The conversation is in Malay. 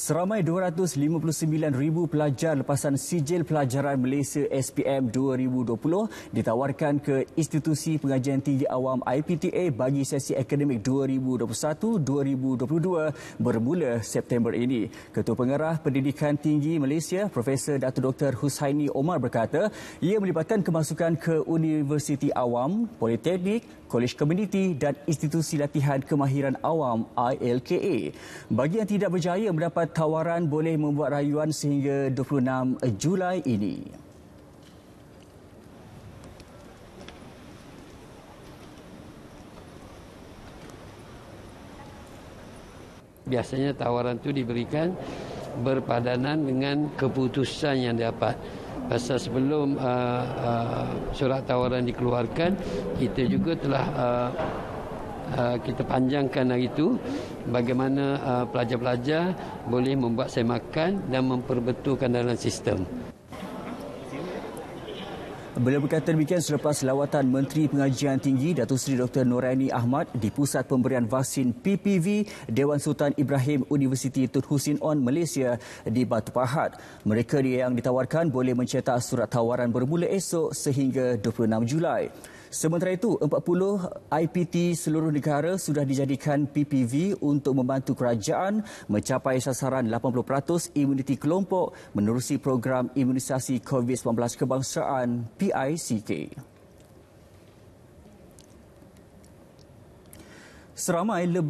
Seramai 259,000 pelajar lepasan sijil pelajaran Malaysia SPM 2020 ditawarkan ke Institusi Pengajian Tinggi Awam IPTA bagi sesi akademik 2021-2022 bermula September ini. Ketua Pengarah Pendidikan Tinggi Malaysia Profesor Dato Dr Husaini Omar berkata, ia melibatkan kemasukan ke Universiti Awam, Politeknik Kolej Komuniti dan Institusi Latihan Kemahiran Awam ILKA. Bagi yang tidak berjaya mendapat tawaran boleh membuat rayuan sehingga 26 Julai ini. Biasanya tawaran itu diberikan berpadanan dengan keputusan yang dapat. Pasal sebelum uh, uh, surat tawaran dikeluarkan, kita juga telah uh, Uh, kita panjangkan hari itu bagaimana uh, pelajar-pelajar boleh membuat semakan dan memperbetulkan dalam sistem. Beliau berkata demikian selepas lawatan Menteri Pengajian Tinggi Datuk Seri Dr. Noraini Ahmad di Pusat Pemberian Vaksin PPV Dewan Sultan Ibrahim Universiti Tun Husin On Malaysia di Batu Pahat. Mereka yang ditawarkan boleh mencetak surat tawaran bermula esok sehingga 26 Julai. Sementara itu, 40 IPT seluruh negara sudah dijadikan PPV untuk membantu kerajaan mencapai sasaran 80% imuniti kelompok menerusi program imunisasi COVID-19 kebangsaan PR. PICK. Seramai lebih